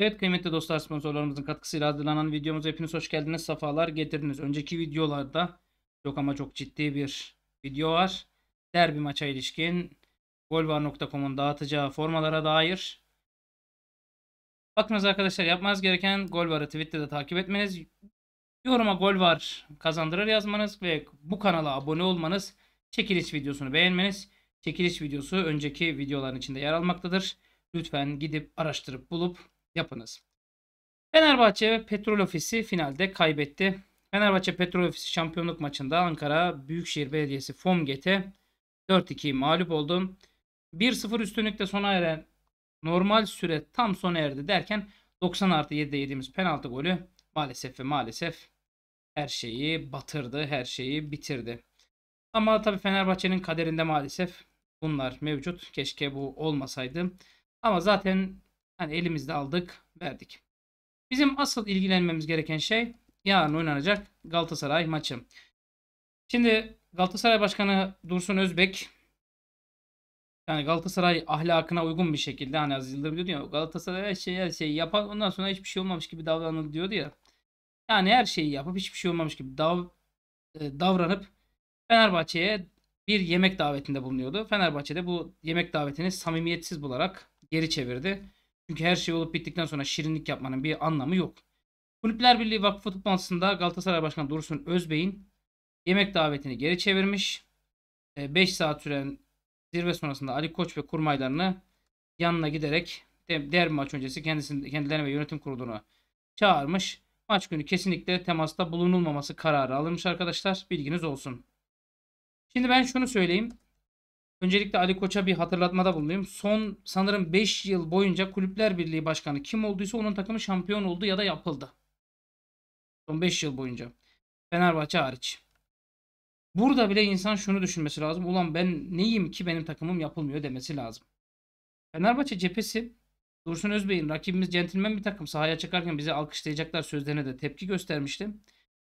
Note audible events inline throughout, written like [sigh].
Evet kıymetli dostlar sponsorlarımızın katkısıyla hazırlanan videomuza hepiniz hoş geldiniz. Safalar getirdiniz. Önceki videolarda çok ama çok ciddi bir video var. Derbi maça ilişkin golvar.com'un dağıtacağı formalara dair. Bakınız arkadaşlar yapmanız gereken Golvar'ı Twitter'da takip etmeniz. Yoruma Golvar kazandırır yazmanız ve bu kanala abone olmanız. Çekiliş videosunu beğenmeniz. Çekiliş videosu önceki videoların içinde yer almaktadır. Lütfen gidip araştırıp bulup yapınız. Fenerbahçe ve Petrol Ofisi finalde kaybetti. Fenerbahçe Petrol Ofisi şampiyonluk maçında Ankara Büyükşehir Belediyesi FOMGET'e 4-2 mağlup oldu. 1-0 üstünlükte sona eren normal süre tam sona erdi derken 90 artı 7'de yediğimiz penaltı golü maalesef ve maalesef her şeyi batırdı, her şeyi bitirdi. Ama tabii Fenerbahçe'nin kaderinde maalesef bunlar mevcut. Keşke bu olmasaydı. Ama zaten Hani elimizde aldık, verdik. Bizim asıl ilgilenmemiz gereken şey yarın oynanacak Galatasaray maçı. Şimdi Galatasaray Başkanı Dursun Özbek yani Galatasaray ahlakına uygun bir şekilde hani Aziz Yıldırım diyor ya Galatasaray her şeyi her şeyi yapar ondan sonra hiçbir şey olmamış gibi davranır diyordu ya. Yani her şeyi yapıp hiçbir şey olmamış gibi dav e, davranıp Fenerbahçe'ye bir yemek davetinde bulunuyordu. Fenerbahçe de bu yemek davetini samimiyetsiz bularak geri çevirdi. Çünkü her şey olup bittikten sonra şirinlik yapmanın bir anlamı yok. Kulüpler Birliği Vakfı toplantısında Galatasaray Başkanı Dursun Özbey'in yemek davetini geri çevirmiş. 5 e, saat süren zirve sonrasında Ali Koç ve kurmaylarını yanına giderek derbi maç öncesi kendisini, kendilerine ve yönetim kurulunu çağırmış. Maç günü kesinlikle temasta bulunulmaması kararı alınmış arkadaşlar. Bilginiz olsun. Şimdi ben şunu söyleyeyim. Öncelikle Ali Koç'a bir hatırlatmada bulunayım. Son sanırım 5 yıl boyunca Kulüpler Birliği Başkanı kim olduysa onun takımı şampiyon oldu ya da yapıldı. Son 5 yıl boyunca. Fenerbahçe hariç. Burada bile insan şunu düşünmesi lazım. Ulan ben neyim ki benim takımım yapılmıyor demesi lazım. Fenerbahçe cephesi Dursun Özbey'in rakibimiz centilmen bir takım sahaya çıkarken bizi alkışlayacaklar sözlerine de tepki göstermişti.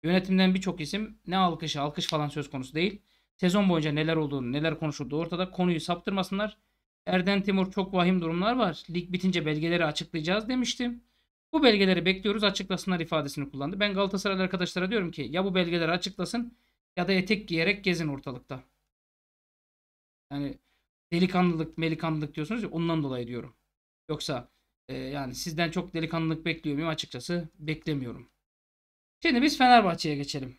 Yönetimden birçok isim ne alkışı alkış falan söz konusu değil. Sezon boyunca neler olduğunu, neler konuşuldu ortada. Konuyu saptırmasınlar. Erden Timur çok vahim durumlar var. Lig bitince belgeleri açıklayacağız demiştim. Bu belgeleri bekliyoruz açıklasınlar ifadesini kullandı. Ben Galatasaray arkadaşlara diyorum ki ya bu belgeleri açıklasın ya da etek giyerek gezin ortalıkta. Yani delikanlılık melikanlılık diyorsunuz ya ondan dolayı diyorum. Yoksa e, yani sizden çok delikanlılık bekliyor muyum açıkçası beklemiyorum. Şimdi biz Fenerbahçe'ye geçelim.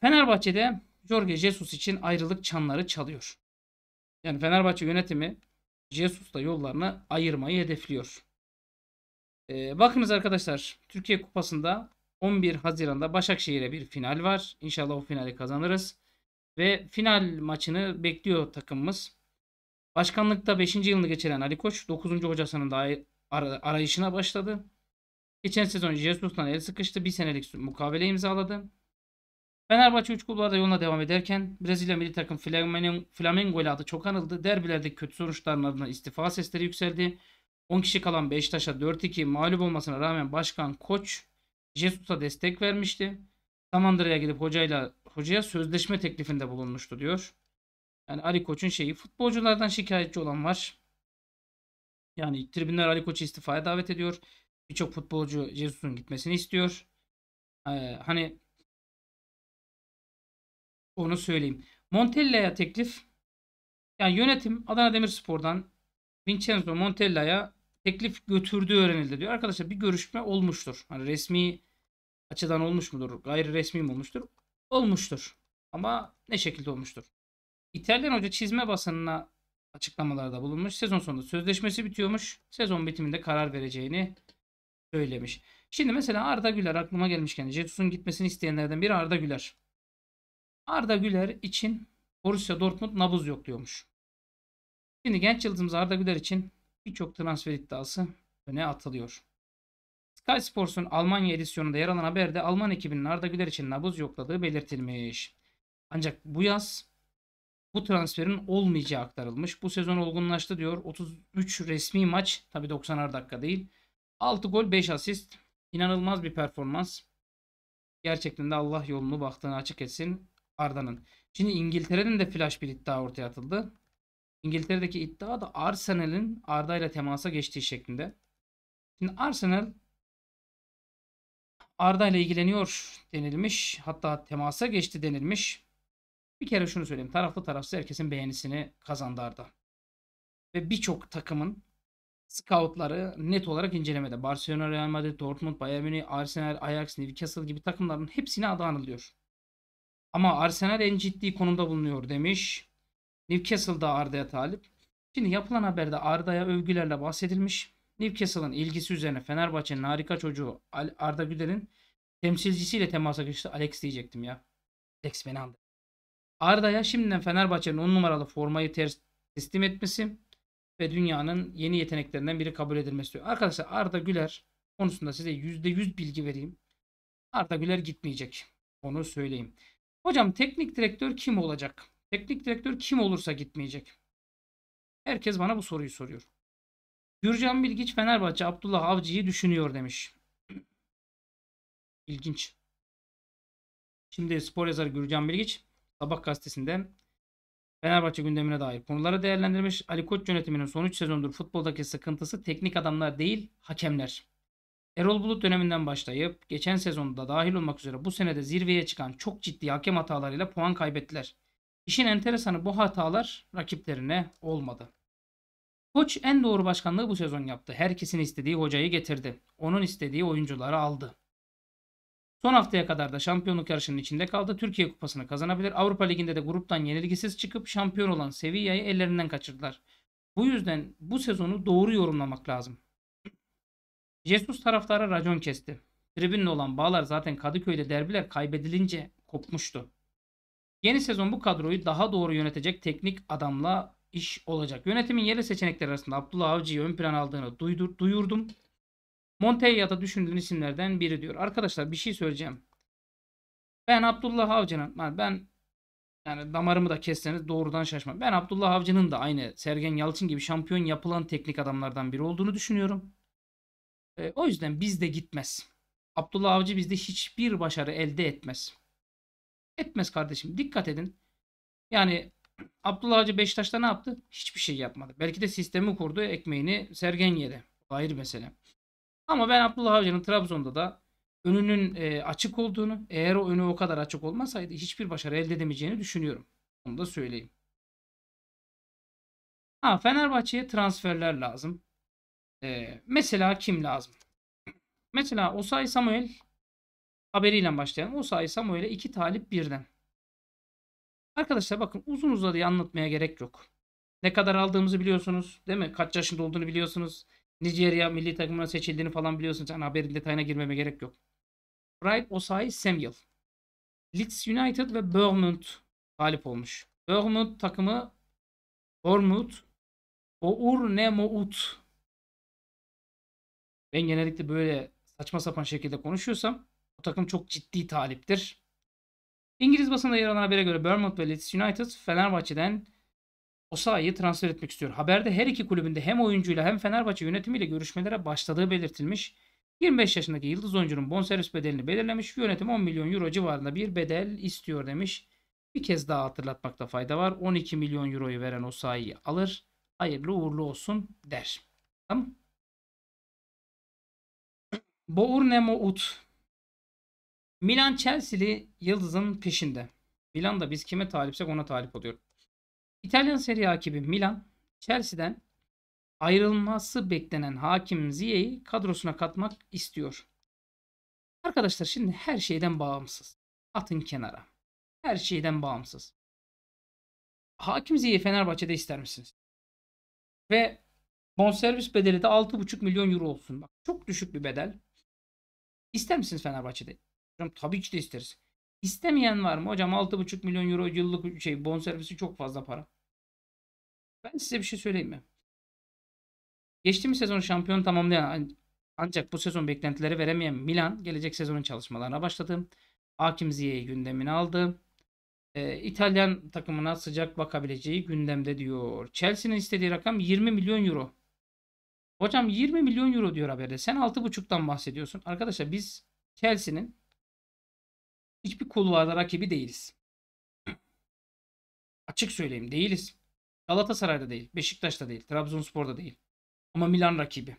Fenerbahçe'de Jorge Jesus için ayrılık çanları çalıyor. Yani Fenerbahçe yönetimi Jesus'la yollarını ayırmayı hedefliyor. Ee, bakınız arkadaşlar Türkiye Kupası'nda 11 Haziran'da Başakşehir'e bir final var. İnşallah o finali kazanırız. Ve final maçını bekliyor takımımız. Başkanlıkta 5. yılını geçiren Ali Koç 9. hocasının da arayışına başladı. Geçen sezon Jesus'tan el sıkıştı. Bir senelik mukavele imzaladı. Fenerbahçe 3 kulvarda yoluna devam ederken Brezilya milli takım Flamengo ile adı çok anıldı. Derbilerde kötü sonuçların ardından istifa sesleri yükseldi. 10 kişi kalan Beşiktaş'a 4-2 mağlup olmasına rağmen başkan koç Jesus'a destek vermişti. Samandıra'ya gidip hocayla hocaya sözleşme teklifinde bulunmuştu diyor. Yani Ali Koç'un şeyi futbolculardan şikayetçi olan var. Yani tribünler Ali Koç'u istifaya davet ediyor. Birçok futbolcu Jesus'un gitmesini istiyor. Ee, hani onu söyleyeyim. Montella'ya teklif yani yönetim Adana Demirspor'dan Vincenzo Montella'ya teklif götürdüğü öğrenildi diyor. Arkadaşlar bir görüşme olmuştur. Hani resmi açıdan olmuş mudur? Gayri resmi mi olmuştur? Olmuştur. Ama ne şekilde olmuştur? İtalyan hoca çizme basınına açıklamalarda bulunmuş. Sezon sonunda sözleşmesi bitiyormuş. Sezon bitiminde karar vereceğini söylemiş. Şimdi mesela Arda Güler aklıma gelmişken Jesus'un gitmesini isteyenlerden biri Arda Güler. Arda Güler için Borussia Dortmund nabız yok diyormuş. Şimdi genç yıldızımız Arda Güler için birçok transfer iddiası öne atılıyor. Sky Sports'un Almanya edisyonunda yer alan haberde Alman ekibinin Arda Güler için nabız yokladığı belirtilmiş. Ancak bu yaz bu transferin olmayacağı aktarılmış. Bu sezon olgunlaştı diyor. 33 resmi maç tabi 90'ar dakika değil. 6 gol 5 asist. İnanılmaz bir performans. Gerçekten de Allah yolunu baktığını açık etsin. Arda'nın. Şimdi İngiltere'nin de flash bir iddia ortaya atıldı. İngiltere'deki iddia da Arsenal'in Arda ile temasa geçtiği şeklinde. Şimdi Arsenal Arda ile ilgileniyor denilmiş. Hatta temasa geçti denilmiş. Bir kere şunu söyleyeyim. Taraflı tarafsız herkesin beğenisini kazandı Arda. Ve birçok takımın scoutları net olarak incelemede. Barcelona, Real Madrid, Dortmund, Bayern Münih, Arsenal, Ajax, Newcastle gibi takımların hepsine adı anılıyor. Ama Arsenal en ciddi konumda bulunuyor demiş. Newcastle'da Arda'ya talip. Şimdi yapılan haberde Arda'ya övgülerle bahsedilmiş. Newcastle'ın ilgisi üzerine Fenerbahçe'nin harika çocuğu Arda Güler'in temsilcisiyle temasa geçti. Alex diyecektim ya. Alex beni andı. Arda'ya şimdiden Fenerbahçe'nin 10 numaralı formayı ters teslim etmesi ve dünyanın yeni yeteneklerinden biri kabul edilmesi diyor. Arkadaşlar Arda Güler konusunda size %100 bilgi vereyim. Arda Güler gitmeyecek. Onu söyleyeyim. Hocam teknik direktör kim olacak? Teknik direktör kim olursa gitmeyecek. Herkes bana bu soruyu soruyor. Gürcan Bilgiç Fenerbahçe Abdullah Avcı'yı düşünüyor demiş. [clears throat] İlginç. Şimdi spor yazarı Gürcan Bilgiç Sabah gazetesinde Fenerbahçe gündemine dair konuları değerlendirmiş. Ali Koç yönetiminin son 3 sezondur futboldaki sıkıntısı teknik adamlar değil hakemler. Erol Bulut döneminden başlayıp geçen sezonda dahil olmak üzere bu senede zirveye çıkan çok ciddi hakem hatalarıyla puan kaybettiler. İşin enteresanı bu hatalar rakiplerine olmadı. Koç en doğru başkanlığı bu sezon yaptı. Herkesin istediği hocayı getirdi. Onun istediği oyuncuları aldı. Son haftaya kadar da şampiyonluk yarışının içinde kaldı. Türkiye Kupası'nı kazanabilir. Avrupa Ligi'nde de gruptan yenilgisiz çıkıp şampiyon olan Sevilla'yı ellerinden kaçırdılar. Bu yüzden bu sezonu doğru yorumlamak lazım. Jesus taraftarı racon kesti. Tribünle olan bağlar zaten Kadıköy'de derbiler kaybedilince kopmuştu. Yeni sezon bu kadroyu daha doğru yönetecek teknik adamla iş olacak. Yönetimin yeri seçenekler arasında Abdullah Avcı'yı ön plan aldığını duydur, duyurdum. Montella da düşündüğün isimlerden biri diyor. Arkadaşlar bir şey söyleyeceğim. Ben Abdullah Avcı'nın ben yani damarımı da kesseniz doğrudan şaşmam. Ben Abdullah Avcı'nın da aynı Sergen Yalçın gibi şampiyon yapılan teknik adamlardan biri olduğunu düşünüyorum. E, o yüzden biz de gitmez. Abdullah Avcı bizde hiçbir başarı elde etmez. Etmez kardeşim. Dikkat edin. Yani Abdullah Avcı Beşiktaş'ta ne yaptı? Hiçbir şey yapmadı. Belki de sistemi kurdu. Ekmeğini Sergen yedi. Hayır mesele. Ama ben Abdullah Avcı'nın Trabzon'da da önünün e, açık olduğunu, eğer o önü o kadar açık olmasaydı hiçbir başarı elde edemeyeceğini düşünüyorum. Onu da söyleyeyim. Ha Fenerbahçe'ye transferler lazım. Ee, mesela kim lazım? Mesela Osay Samuel haberiyle başlayalım. Osay Samuel'e iki talip birden. Arkadaşlar bakın uzun uzadıya anlatmaya gerek yok. Ne kadar aldığımızı biliyorsunuz değil mi? Kaç yaşında olduğunu biliyorsunuz. Nijerya milli takımına seçildiğini falan biliyorsunuz. Yani haberin detayına girmeme gerek yok. Bright Osay Samuel. Leeds United ve Bournemouth talip olmuş. Bournemouth takımı Bournemouth Bournemouth ben genellikle böyle saçma sapan şekilde konuşuyorsam bu takım çok ciddi taliptir. İngiliz basında yer alan habere göre Bournemouth ve Leeds United Fenerbahçe'den Osayi transfer etmek istiyor. Haberde her iki kulübünde hem oyuncuyla hem Fenerbahçe yönetimiyle görüşmelere başladığı belirtilmiş. 25 yaşındaki yıldız oyuncunun bonservis bedelini belirlemiş. Yönetim 10 milyon euro civarında bir bedel istiyor demiş. Bir kez daha hatırlatmakta fayda var. 12 milyon euroyu veren Osayi'yi alır. Hayırlı uğurlu olsun der. Tamam Bournemo Ut. Milan Chelsea'li yıldızın peşinde. Milan'da biz kime talipsek ona talip oluyor. İtalyan seri A Milan, Chelsea'den ayrılması beklenen Hakim Ziyeyi kadrosuna katmak istiyor. Arkadaşlar şimdi her şeyden bağımsız. Atın kenara. Her şeyden bağımsız. Hakim Ziyeyi Fenerbahçe'de ister misiniz? Ve bonservis bedeli de 6,5 milyon euro olsun. Bak çok düşük bir bedel. İster misiniz Fenerbahçe'de? Hocam tabii ki de isteriz. İstemeyen var mı? Hocam 6,5 milyon euro yıllık şey bonservisi çok fazla para. Ben size bir şey söyleyeyim mi? Geçtiğimiz sezon şampiyon tamamlayan ancak bu sezon beklentileri veremeyen Milan gelecek sezonun çalışmalarına başladı. Hakim Ziye'yi gündemine aldı. E, İtalyan takımına sıcak bakabileceği gündemde diyor. Chelsea'nin istediği rakam 20 milyon euro. Hocam 20 milyon euro diyor haberde. Sen 6.5'tan bahsediyorsun. Arkadaşlar biz Chelsea'nin hiçbir kulvarda rakibi değiliz. [clears throat] Açık söyleyeyim değiliz. Galatasaray'da değil, Beşiktaş'ta değil, Trabzonspor'da değil. Ama Milan rakibi.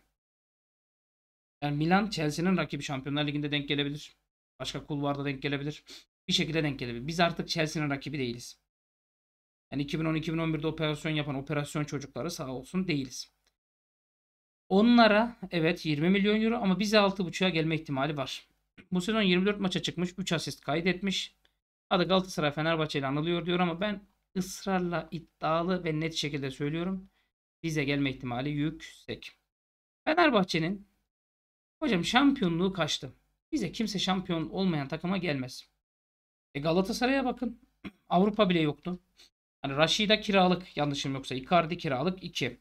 Yani Milan Chelsea'nin rakibi Şampiyonlar Ligi'nde denk gelebilir. Başka kulvarda denk gelebilir. Bir şekilde denk gelebilir. Biz artık Chelsea'nin rakibi değiliz. Yani 2010-2011'de operasyon yapan operasyon çocukları sağ olsun değiliz. Onlara evet 20 milyon euro ama bize 6.5'a gelme ihtimali var. Bu sezon 24 maça çıkmış, 3 asist kaydetmiş. Adı Galatasaray Fenerbahçe ile anılıyor diyor ama ben ısrarla iddialı ve net şekilde söylüyorum. Bize gelme ihtimali yüksek. Fenerbahçe'nin hocam şampiyonluğu kaçtı. Bize kimse şampiyon olmayan takıma gelmez. E Galatasaray'a bakın. [clears throat] Avrupa bile yoktu. Hani Raşida kiralık yanlışım yoksa Icardi kiralık 2.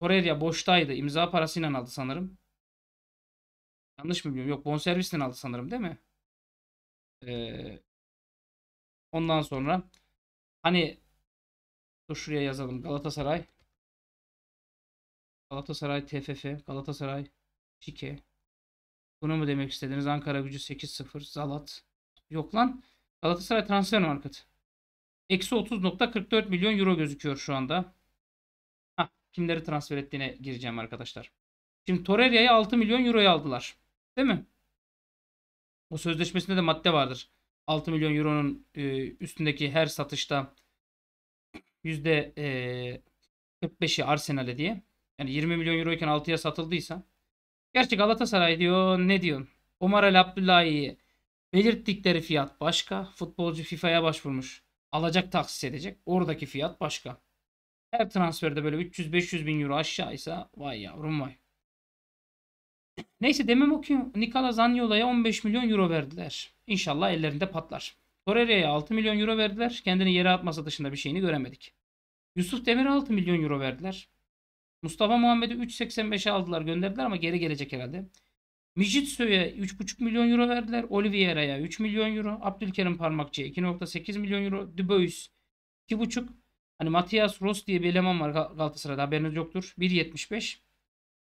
Torreira ee, boştaydı. İmza parasıyla aldı sanırım. Yanlış mı biliyorum? Yok bonservisten aldı sanırım değil mi? Ee, ondan sonra hani dur şuraya yazalım Galatasaray Galatasaray TFF Galatasaray Şike bunu mu demek istediniz? Ankara gücü 8-0 Zalat yok lan Galatasaray transfer market eksi 30.44 milyon euro gözüküyor şu anda kimleri transfer ettiğine gireceğim arkadaşlar. Şimdi Torreira'yı 6 milyon euroya aldılar. Değil mi? O sözleşmesinde de madde vardır. 6 milyon euronun e, üstündeki her satışta %45'i e, Arsenal'e diye. Yani 20 milyon euroyken 6'ya satıldıysa. Gerçi Galatasaray diyor ne diyorsun? Omar El Abdullahi'yi belirttikleri fiyat başka. Futbolcu FIFA'ya başvurmuş. Alacak taksis edecek. Oradaki fiyat başka. Her transferde böyle 300-500 bin euro aşağıysa vay yavrum vay. Neyse demem okuyun. Nikola Zaniolo'ya 15 milyon euro verdiler. İnşallah ellerinde patlar. Torreira'ya 6 milyon euro verdiler. Kendini yere atması dışında bir şeyini göremedik. Yusuf Demir'e 6 milyon euro verdiler. Mustafa Muhammed'i 3.85'e aldılar gönderdiler ama geri gelecek herhalde. Mijitso'ya 3,5 milyon euro verdiler. Oliveira'ya 3 milyon euro. Abdülkerim Parmakçı'ya 2,8 milyon euro. Dubois 2,5. Hani Matias Ross diye bir eleman var Galatasaray'da haberiniz yoktur. 1.75.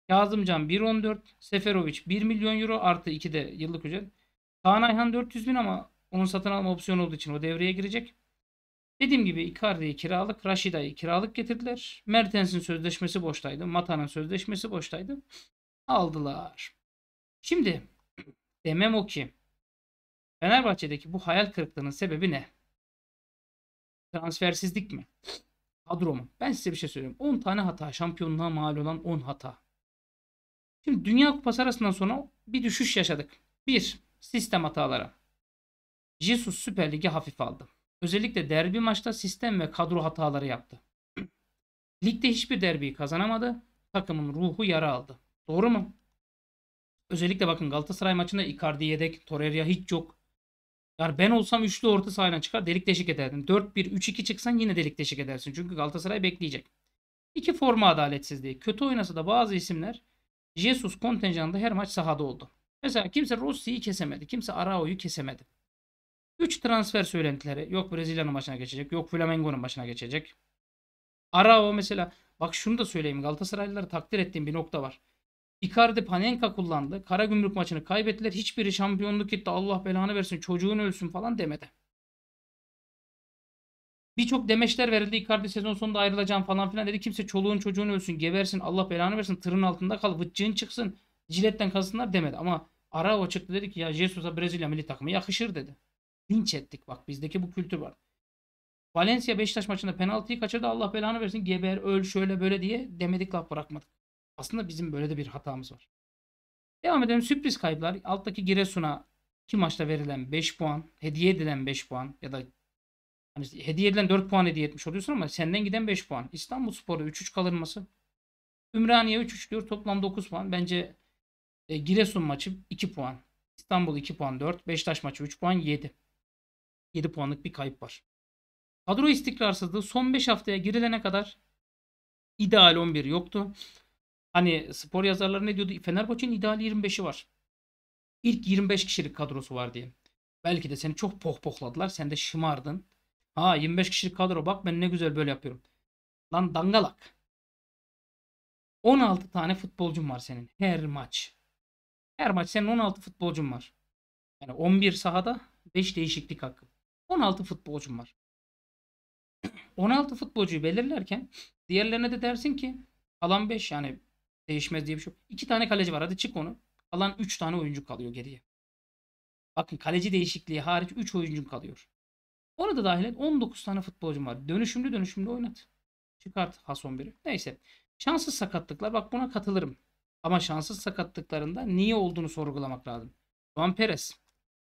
Kazımcan 1.14. Seferovic 1 milyon euro artı 2 de yıllık ücret. Kaan Ayhan 400 bin ama onun satın alma opsiyonu olduğu için o devreye girecek. Dediğim gibi Icardi'yi kiralık, Rashida'yı kiralık getirdiler. Mertens'in sözleşmesi boştaydı. Mata'nın sözleşmesi boştaydı. Aldılar. Şimdi demem o ki Fenerbahçe'deki bu hayal kırıklığının sebebi ne? Transfersizlik mi? Kadro mu? Ben size bir şey söyleyeyim. 10 tane hata. Şampiyonluğa mal olan 10 hata. Şimdi Dünya Kupası arasından sonra bir düşüş yaşadık. 1. Sistem hataları. Jesus Süper Lig'i hafif aldı. Özellikle derbi maçta sistem ve kadro hataları yaptı. [clears throat] Ligde hiçbir derbiyi kazanamadı. Takımın ruhu yara aldı. Doğru mu? Özellikle bakın Galatasaray maçında Icardi yedek, Torreira hiç yok. Yani ben olsam üçlü orta sahaya çıkar delik deşik ederdim. 4-1-3-2 çıksan yine delik deşik edersin. Çünkü Galatasaray bekleyecek. İki forma adaletsizliği. Kötü oynasa da bazı isimler Jesus kontenjanında her maç sahada oldu. Mesela kimse Rossi'yi kesemedi. Kimse Arao'yu kesemedi. 3 transfer söylentileri. Yok Brezilya'nın başına geçecek. Yok Flamengo'nun başına geçecek. Arao mesela bak şunu da söyleyeyim. Galatasaraylıları takdir ettiğim bir nokta var. Icardi Panenka kullandı. Kara gümrük maçını kaybettiler. Hiçbiri şampiyonluk gitti. Allah belanı versin. Çocuğun ölsün falan demedi. Birçok demeçler verildi. Icardi sezon sonunda ayrılacağım falan filan dedi. Kimse çoluğun çocuğun ölsün, gebersin, Allah belanı versin, tırın altında kal, vıccığın çıksın, ciletten kalsınlar demedi. Ama Arao çıktı dedi ki ya Jesus'a Brezilya milli takımı yakışır dedi. Linç ettik bak bizdeki bu kültür var. Valencia Beşiktaş maçında penaltıyı kaçırdı Allah belanı versin geber öl şöyle böyle diye demedik laf bırakmadık. Aslında bizim böyle de bir hatamız var. Devam edelim. Sürpriz kayıplar. Alttaki Giresun'a iki maçta verilen 5 puan, hediye edilen 5 puan ya da hani hediye edilen 4 puan hediye etmiş oluyorsun ama senden giden 5 puan. İstanbul Spor'a 3-3 kalınması. Ümraniye 3-3 diyor. Toplam 9 puan. Bence e, Giresun maçı 2 puan. İstanbul 2 puan 4. Beşiktaş maçı 3 puan 7. 7 puanlık bir kayıp var. Kadro istikrarsızlığı son 5 haftaya girilene kadar ideal 11 yoktu. Hani spor yazarları ne diyordu? Fenerbahçe'nin ideal 25'i var. İlk 25 kişilik kadrosu var diye. Belki de seni çok pohpohladılar. Sen de şımardın. Ha 25 kişilik kadro bak ben ne güzel böyle yapıyorum. Lan dangalak. 16 tane futbolcun var senin her maç. Her maç senin 16 futbolcun var. Yani 11 sahada 5 değişiklik hakkı. 16 futbolcun var. 16 [clears throat] futbolcuyu belirlerken diğerlerine de dersin ki alan 5 yani Değişmez diye bir şey yok. İki tane kaleci var. Hadi çık onu. kalan üç tane oyuncu kalıyor geriye. Bakın kaleci değişikliği hariç üç oyuncun kalıyor. da dahil et 19 tane futbolcum var. Dönüşümlü dönüşümlü oynat. Çıkart Hason biri. Neyse. Şanssız sakatlıklar. Bak buna katılırım. Ama şanssız sakatlıklarında niye olduğunu sorgulamak lazım. Juan Perez.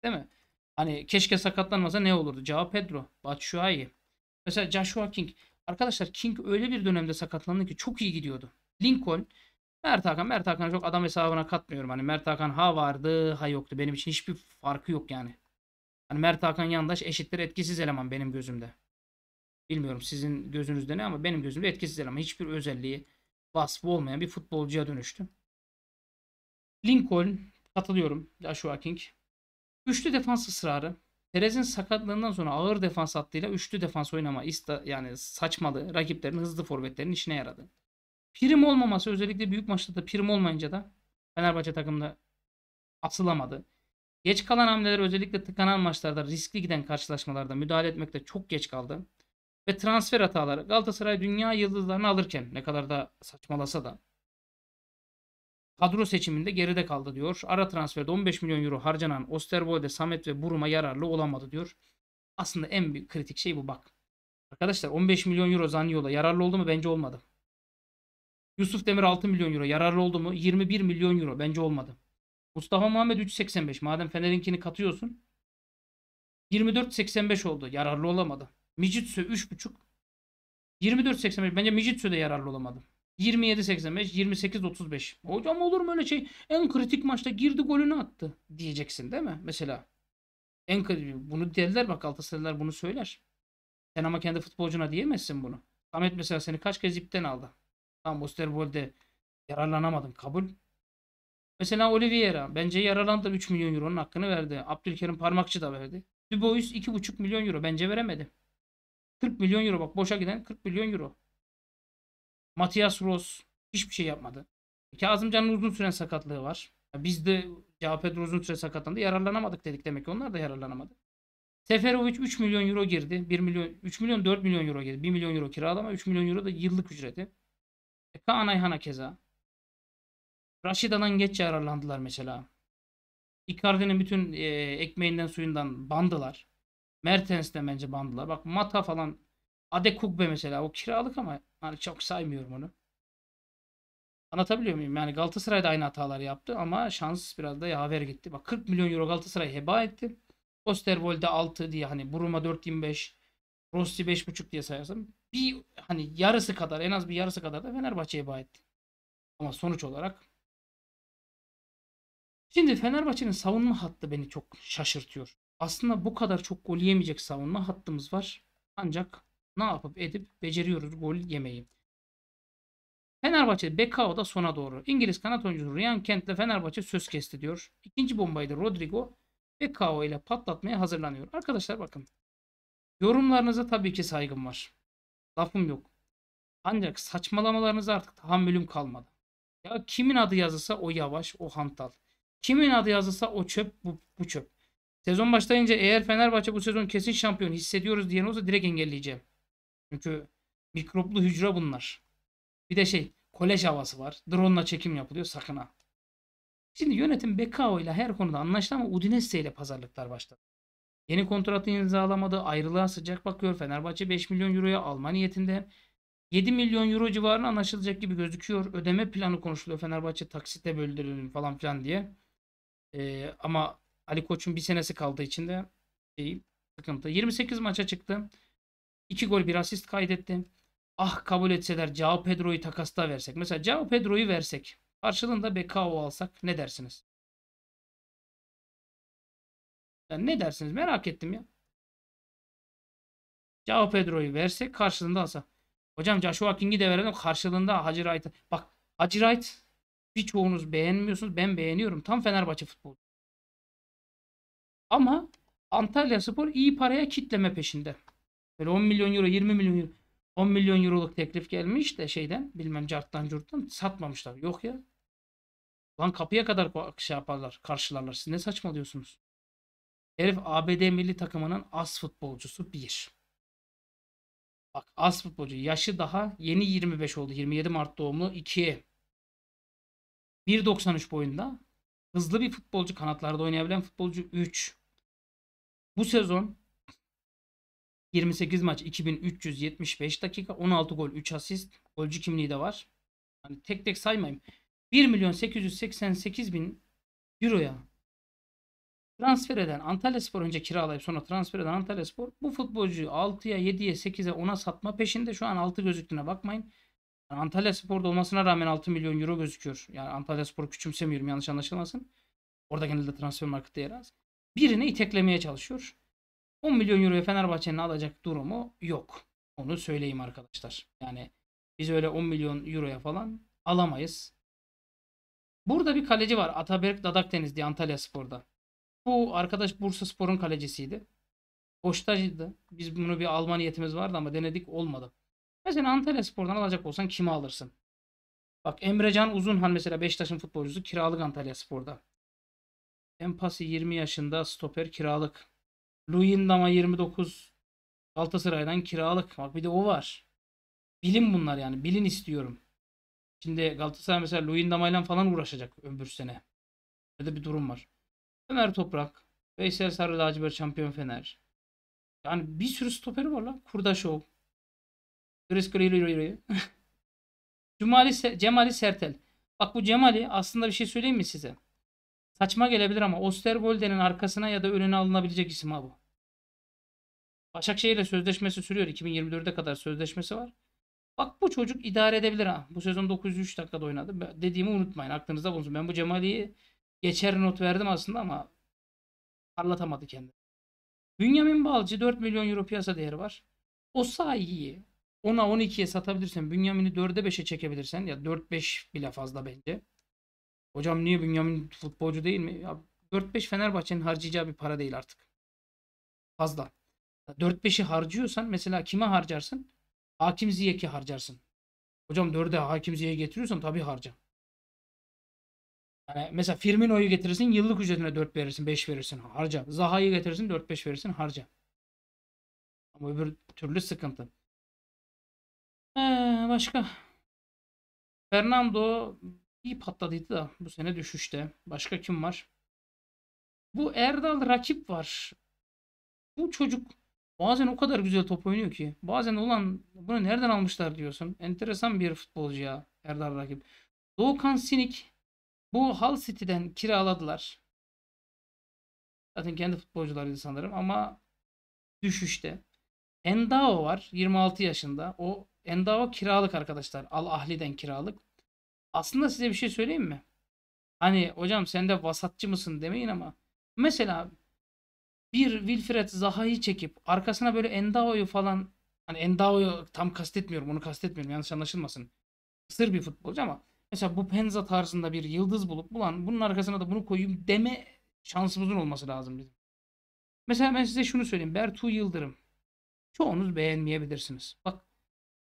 Değil mi? Hani keşke sakatlanmasa ne olurdu? Cevap Pedro. Batshuayi. Mesela Joshua King. Arkadaşlar King öyle bir dönemde sakatlandı ki çok iyi gidiyordu. Lincoln Mert Hakan, Mert Hakan çok adam hesabına katmıyorum. Hani Mert Hakan ha vardı ha yoktu. Benim için hiçbir farkı yok yani. Hani Mert Hakan yandaş eşittir etkisiz eleman benim gözümde. Bilmiyorum sizin gözünüzde ne ama benim gözümde etkisiz eleman. Hiçbir özelliği, vasfı olmayan bir futbolcuya dönüştüm. Lincoln katılıyorum. Joshua King. Üçlü defans ısrarı. Perez'in sakatlığından sonra ağır defans hattıyla üçlü defans oynama ista yani saçmalı rakiplerin hızlı forvetlerinin işine yaradı prim olmaması özellikle büyük maçta da prim olmayınca da Fenerbahçe takımda asılamadı. Geç kalan hamleler özellikle tıkanan maçlarda riskli giden karşılaşmalarda müdahale etmekte çok geç kaldı. Ve transfer hataları Galatasaray dünya yıldızlarını alırken ne kadar da saçmalasa da kadro seçiminde geride kaldı diyor. Ara transferde 15 milyon euro harcanan Osterwold'e Samet ve Burum'a yararlı olamadı diyor. Aslında en büyük kritik şey bu bak. Arkadaşlar 15 milyon euro Zaniyola yararlı oldu mu? Bence olmadı. Yusuf Demir 6 milyon euro. Yararlı oldu mu? 21 milyon euro. Bence olmadı. Mustafa Muhammed 3.85. Madem Fener'inkini katıyorsun. 24.85 oldu. Yararlı olamadı. Mijitsu 3.5. 24.85. Bence Mijitsu de yararlı olamadı. 27.85, 28.35. Hocam olur mu öyle şey? En kritik maçta girdi golünü attı diyeceksin değil mi? Mesela en kritik bunu derler bak Galatasaraylılar bunu söyler. Sen ama kendi futbolcuna diyemezsin bunu. Ahmet mesela seni kaç kez ipten aldı? Tam Bold'e yararlanamadım. Kabul. Mesela Oliveira bence yaralandı. 3 milyon euronun hakkını verdi. Abdülkerim Parmakçı da verdi. Dubois 2,5 milyon euro bence veremedi. 40 milyon euro bak boşa giden 40 milyon euro. Matias Ross hiçbir şey yapmadı. Kazımcan'ın uzun süren sakatlığı var. Biz de CHP'de uzun süre sakatlandı. Yararlanamadık dedik demek ki onlar da yararlanamadı. Seferovic 3 milyon euro girdi. 1 milyon 3 milyon 4 milyon euro girdi. 1 milyon euro kiralama 3 milyon euro da yıllık ücreti. E, Kaan Ayhan'a keza. Raşida'dan geç yararlandılar mesela. Icardi'nin bütün e, ekmeğinden suyundan bandılar. Mertens de bence bandılar. Bak Mata falan Adekugbe mesela o kiralık ama hani çok saymıyorum onu. Anlatabiliyor muyum? Yani Galatasaray da aynı hatalar yaptı ama şans biraz da yaver gitti. Bak 40 milyon euro Galatasaray heba etti. Osterwold'e 6 diye hani Buruma 4.25, Rossi 5.5 diye sayarsam bir hani yarısı kadar en az bir yarısı kadar da Fenerbahçe'ye heba Ama sonuç olarak Şimdi Fenerbahçe'nin savunma hattı beni çok şaşırtıyor. Aslında bu kadar çok gol yemeyecek savunma hattımız var. Ancak ne yapıp edip beceriyoruz gol yemeyi. Fenerbahçe Bekao da sona doğru. İngiliz kanat oyuncusu Ryan Kent ile Fenerbahçe söz kesti diyor. İkinci bombayı da Rodrigo Bekao ile patlatmaya hazırlanıyor. Arkadaşlar bakın. Yorumlarınıza tabii ki saygım var. Lafım yok. Ancak saçmalamalarınıza artık tahammülüm kalmadı. Ya kimin adı yazılsa o yavaş, o hantal. Kimin adı yazılsa o çöp, bu, bu çöp. Sezon başlayınca eğer Fenerbahçe bu sezon kesin şampiyon hissediyoruz diyen olsa direkt engelleyeceğim. Çünkü mikroplu hücre bunlar. Bir de şey, kolej havası var. Drone ile çekim yapılıyor sakın ha. Şimdi yönetim Bekao ile her konuda anlaştı ama Udinese ile pazarlıklar başladı. Yeni kontratı imzalamadı. Ayrılığa sıcak bakıyor. Fenerbahçe 5 milyon euroya alma niyetinde. 7 milyon euro civarına anlaşılacak gibi gözüküyor. Ödeme planı konuşuluyor. Fenerbahçe taksite böldürelim falan filan diye. Ee, ama Ali Koç'un bir senesi kaldığı için de değil. Şey, sıkıntı. 28 maça çıktı. 2 gol 1 asist kaydetti. Ah kabul etseler Cao Pedro'yu takasta versek. Mesela Cao Pedro'yu versek. Karşılığında Bekao alsak ne dersiniz? Yani ne dersiniz merak ettim ya. Cao Pedro'yu versek karşılığında alsa. Hocam Joshua King'i de verelim karşılığında Hacı Wright'ı. Bak Hacı Wright birçoğunuz beğenmiyorsunuz. Ben beğeniyorum. Tam Fenerbahçe futbolu. Ama Antalya Spor iyi paraya kitleme peşinde. Böyle 10 milyon euro 20 milyon euro 10 milyon euroluk teklif gelmiş de şeyden bilmem carttan curttan satmamışlar. Yok ya. Lan kapıya kadar şey yaparlar karşılarlar. Siz ne saçmalıyorsunuz? Herif ABD milli takımının as futbolcusu 1. Bak as futbolcu yaşı daha yeni 25 oldu. 27 Mart doğumlu 2. 1.93 boyunda hızlı bir futbolcu kanatlarda oynayabilen futbolcu 3. Bu sezon 28 maç 2375 dakika 16 gol 3 asist golcü kimliği de var. Hani tek tek saymayayım. 1 milyon 888 bin euroya transfer eden Antalya Spor önce kiralayıp sonra transfer eden Antalya Spor bu futbolcuyu 6'ya 7'ye 8'e 10'a satma peşinde. Şu an 6 gözüktüğüne bakmayın. Yani Antalya Spor'da olmasına rağmen 6 milyon euro gözüküyor. Yani Antalya Spor'u küçümsemiyorum yanlış anlaşılmasın. Orada genelde transfer markette yer az. Birini iteklemeye çalışıyor. 10 milyon euroya Fenerbahçe'nin alacak durumu yok. Onu söyleyeyim arkadaşlar. Yani biz öyle 10 milyon euroya falan alamayız. Burada bir kaleci var. Ataberk Dadak diye Antalya Spor'da. Bu arkadaş Bursa Spor'un kalecisiydi. Boştacıydı. Biz bunu bir alma niyetimiz vardı ama denedik olmadı. Mesela Antalya Spor'dan alacak olsan kimi alırsın? Bak Emrecan Uzunhan mesela Beşiktaş'ın futbolcusu kiralık Antalya Spor'da. Empasi 20 yaşında stoper kiralık. Luyendama 29 Galatasaray'dan kiralık. Bak bir de o var. Bilin bunlar yani. Bilin istiyorum. Şimdi Galatasaray mesela Luyendama ile falan uğraşacak öbür sene. Böyle bir durum var. Ömer Toprak. Veysel Sarı Lacivert şampiyon Fener. Yani bir sürü stoperi var lan. Kurdaşov. Chris Grealish. [laughs] Cemali Sertel. Bak bu Cemali aslında bir şey söyleyeyim mi size? Saçma gelebilir ama Osterwolde'nin arkasına ya da önüne alınabilecek isim abi bu. Başakşehir'le sözleşmesi sürüyor. 2024'e kadar sözleşmesi var. Bak bu çocuk idare edebilir ha. Bu sezon 903 dakikada oynadı. Dediğimi unutmayın. Aklınızda bulunsun. Ben bu Cemali'yi Geçerli not verdim aslında ama parlatamadı kendini. Bünyamin Balcı 4 milyon euro piyasa değeri var. O sahiyi 10'a 12'ye satabilirsen Bünyamin'i 4'e 5'e çekebilirsen ya 4-5 bile fazla bence. Hocam niye Bünyamin futbolcu değil mi? Ya 4-5 Fenerbahçe'nin harcayacağı bir para değil artık. Fazla. 4-5'i harcıyorsan mesela kime harcarsın? Hakim Ziyek'e harcarsın. Hocam 4'e Hakim Ziyek'i getiriyorsan tabii harca. Yani mesela Firmino'yu getirirsin yıllık ücretine 4 verirsin 5 verirsin harca. Zaha'yı getirirsin 4-5 verirsin harca. Ama öbür türlü sıkıntı. Ee, başka. Fernando iyi patladıydı da bu sene düşüşte. Başka kim var? Bu Erdal rakip var. Bu çocuk bazen o kadar güzel top oynuyor ki. Bazen ulan bunu nereden almışlar diyorsun. Enteresan bir futbolcu ya Erdal rakip. Doğukan Sinik bu Hull City'den kiraladılar. Zaten kendi futbolcularıydı sanırım ama düşüşte. Endao var 26 yaşında. O Endao kiralık arkadaşlar. Al Ahli'den kiralık. Aslında size bir şey söyleyeyim mi? Hani hocam sen de vasatçı mısın demeyin ama mesela bir Wilfred Zaha'yı çekip arkasına böyle Endao'yu falan hani Endao'yu tam kastetmiyorum onu kastetmiyorum yanlış anlaşılmasın. Sır bir futbolcu ama Mesela bu Penza tarzında bir yıldız bulup bulan bunun arkasına da bunu koyayım deme şansımızın olması lazım bizim. Mesela ben size şunu söyleyeyim. Bertu Yıldırım. Çoğunuz beğenmeyebilirsiniz. Bak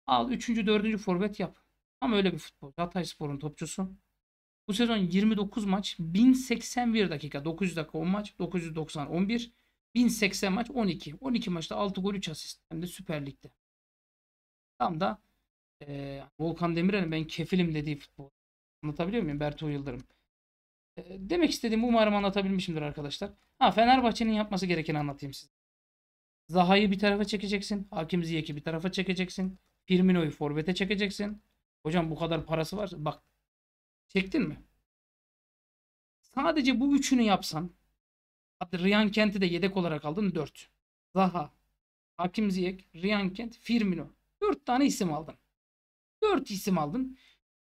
al 3. 4. forvet yap. Ama öyle bir futbol. Hatay Spor'un topçusu. Bu sezon 29 maç 1081 dakika 900 dakika 10 maç 990 11 1080 maç 12. 12 maçta 6 gol 3 asist hem de Süper Lig'de. Tam da e, Volkan Demirel'in ben kefilim dediği futbol. Anlatabiliyor muyum Bertuğ Yıldırım? E, demek istediğim umarım anlatabilmişimdir arkadaşlar. Ha Fenerbahçe'nin yapması gerekeni anlatayım size. Zaha'yı bir tarafa çekeceksin. Hakim Ziyek'i bir tarafa çekeceksin. Firmino'yu forvete çekeceksin. Hocam bu kadar parası var. Bak çektin mi? Sadece bu üçünü yapsan hadi Ryan Kent'i de yedek olarak aldın dört. Zaha, Hakim Ziyek, Ryan Kent, Firmino. dört tane isim aldın. 4 isim aldın.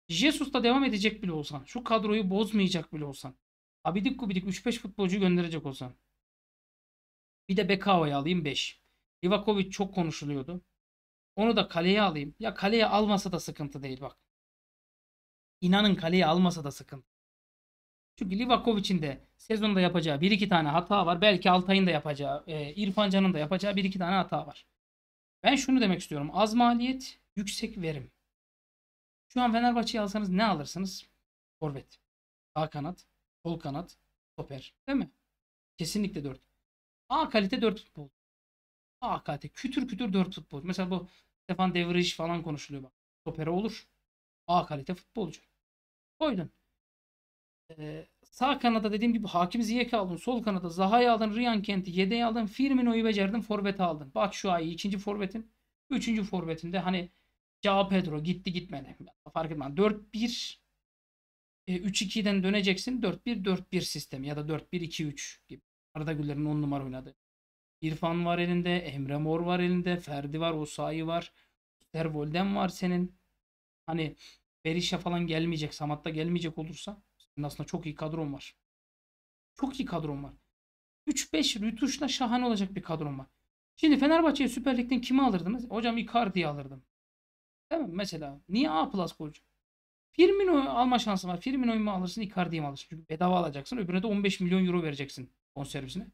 Jesus'ta devam edecek bile olsan. Şu kadroyu bozmayacak bile olsan. Abidik gubidik 3-5 futbolcu gönderecek olsan. Bir de Bekava'yı alayım 5. Livakovic çok konuşuluyordu. Onu da kaleye alayım. Ya kaleye almasa da sıkıntı değil bak. İnanın kaleye almasa da sıkıntı. Çünkü Livakovic'in de sezonda yapacağı 1-2 tane hata var. Belki Altay'ın da yapacağı, e, İrfan Can'ın da yapacağı 1-2 tane hata var. Ben şunu demek istiyorum. Az maliyet, yüksek verim. Şu an Fenerbahçe'yi alsanız ne alırsınız? Forvet. Sağ kanat. Sol kanat. Stoper. Değil mi? Kesinlikle 4. A kalite 4 futbol. A kalite. Kütür kütür 4 futbol. Mesela bu Stefan Devriş falan konuşuluyor bak. Stopere olur. A kalite futbolcu. Koydun. Ee, sağ kanada dediğim gibi Hakim ziyek aldın. Sol kanada Zaha'yı aldın. Ryan Kent'i yedeği aldın. Firmino'yu becerdin. Forvet'i aldın. Bak şu Şua'yı ikinci forvetin. Üçüncü forvetinde hani Cao Pedro gitti gitmedi. Fark etmez. 4-1 3-2'den e, döneceksin. 4-1-4-1 sistemi ya da 4-1-2-3 gibi. Arda Güler'in 10 numara oynadı. İrfan var elinde. Emre Mor var elinde. Ferdi var. Osayi var. Dervolden var senin. Hani Berisha falan gelmeyecek. Samat'ta gelmeyecek olursa. Senin aslında çok iyi kadron var. Çok iyi kadron var. 3-5 rütuşla şahane olacak bir kadron var. Şimdi Fenerbahçe'ye Süper Lig'den kimi alırdınız? Hocam Icardi'yi alırdım. Değil mi? Mesela niye A plus golcü? Firmino alma şansın var. Firmino'yu mu alırsın, Icardi'yi mi alırsın? Çünkü bedava alacaksın. Öbürüne de 15 milyon euro vereceksin bonservisine.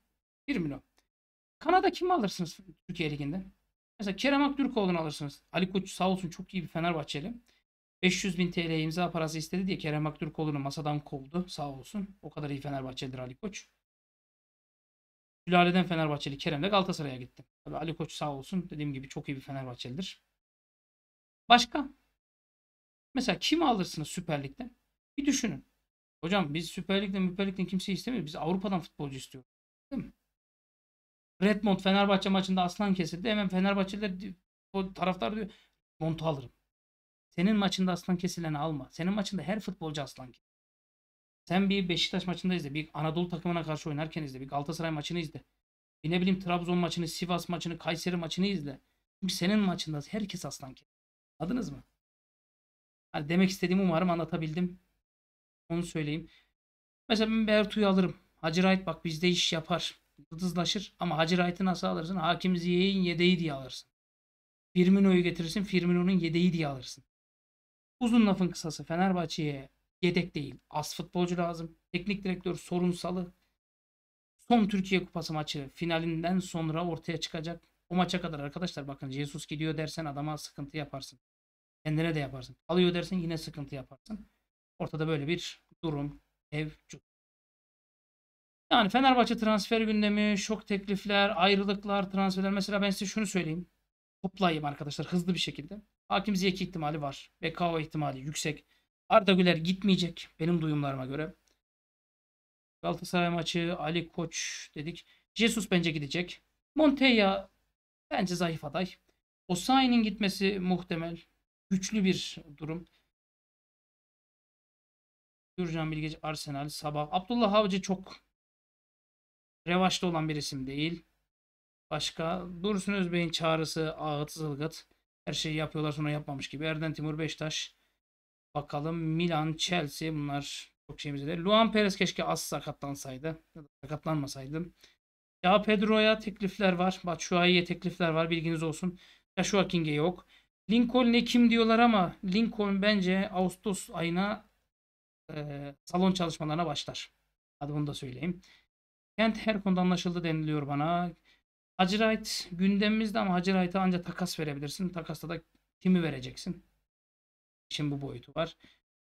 Firmino. Kanada kim alırsınız Türkiye Ligi'nden? Mesela Kerem Aktürkoğlu'nu alırsınız. Ali Koç sağ olsun çok iyi bir Fenerbahçeli. 500 bin TL imza parası istedi diye Kerem Aktürkoğlu'nu masadan kovdu sağ olsun. O kadar iyi Fenerbahçelidir Ali Koç. Sülaleden Fenerbahçeli Kerem de Galatasaray'a gitti. Tabii Ali Koç sağ olsun dediğim gibi çok iyi bir Fenerbahçelidir. Başka? Mesela kimi alırsınız Süper Lig'den? Bir düşünün. Hocam biz Süper Lig'den, Müper Lig'den kimseyi istemiyoruz. Biz Avrupa'dan futbolcu istiyoruz. Değil mi? Redmond Fenerbahçe maçında aslan kesildi. Hemen Fenerbahçeliler taraftar diyor. Redmond'u alırım. Senin maçında aslan kesileni alma. Senin maçında her futbolcu aslan kesildi. Sen bir Beşiktaş maçında izle. Bir Anadolu takımına karşı oynarken izle. Bir Galatasaray maçını izle. Bir ne bileyim Trabzon maçını, Sivas maçını, Kayseri maçını izle. Çünkü senin maçında herkes aslan kesildi. Anladınız mı? Hani demek istediğimi umarım anlatabildim. Onu söyleyeyim. Mesela ben Bertu'yu alırım. Hacı Wright bak bizde iş yapar. hızlaşır. ama Hacı Wright'ı nasıl alırsın? Hakim Ziye'nin yedeği diye alırsın. Firmino'yu getirirsin. Firmino'nun yedeği diye alırsın. Uzun lafın kısası Fenerbahçe'ye yedek değil. Az futbolcu lazım. Teknik direktör sorunsalı. Son Türkiye Kupası maçı finalinden sonra ortaya çıkacak. O maça kadar arkadaşlar bakın Jesus gidiyor dersen adama sıkıntı yaparsın. Kendine de yaparsın. Alıyor dersen yine sıkıntı yaparsın. Ortada böyle bir durum mevcut. Yani Fenerbahçe transfer gündemi, şok teklifler, ayrılıklar, transferler. Mesela ben size şunu söyleyeyim. Toplayayım arkadaşlar hızlı bir şekilde. Hakim Ziyech ihtimali var. BKO ihtimali yüksek. Arda Güler gitmeyecek benim duyumlarıma göre. Galatasaray maçı, Ali Koç dedik. Jesus bence gidecek. Monteya Bence zayıf aday. Osayi'nin gitmesi muhtemel. Güçlü bir durum. Gürcan Bilgeci Arsenal Sabah. Abdullah Avcı çok revaçta olan bir isim değil. Başka Dursun Özbey'in çağrısı Ağıt Zılgıt. Her şeyi yapıyorlar sonra yapmamış gibi. Erden Timur Beştaş. Bakalım Milan, Chelsea bunlar çok şeyimizde. Luan Perez keşke az sakatlansaydı. Ya sakatlanmasaydı. Ya Pedro'ya teklifler var. Batshuayi'ye teklifler var. Bilginiz olsun. Ya Joaquin'e yok. Lincoln'e kim diyorlar ama Lincoln bence Ağustos ayına e, salon çalışmalarına başlar. Hadi bunu da söyleyeyim. Kent her konuda anlaşıldı deniliyor bana. Hacirayt gündemimizde ama Hacirayt'a ancak takas verebilirsin. Takasta da kimi vereceksin? İşin bu boyutu var.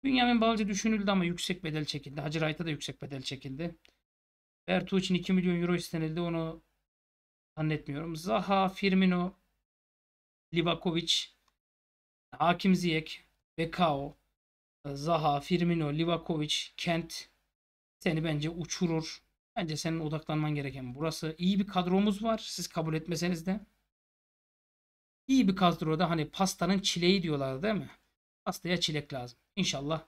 Bünyamin Balcı düşünüldü ama yüksek bedel çekildi. Hacirayt'a da yüksek bedel çekildi. Bertu için 2 milyon euro istenildi. Onu zannetmiyorum. Zaha, Firmino, Livakovic, Hakim Ziyek, Bekao, Zaha, Firmino, Livakovic, Kent seni bence uçurur. Bence senin odaklanman gereken burası. İyi bir kadromuz var. Siz kabul etmeseniz de. İyi bir kadroda hani pastanın çileği diyorlar değil mi? Pastaya çilek lazım. İnşallah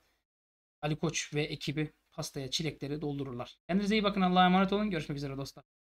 Ali Koç ve ekibi pastaya çilekleri doldururlar. Kendinize iyi bakın. Allah'a emanet olun. Görüşmek üzere dostlar.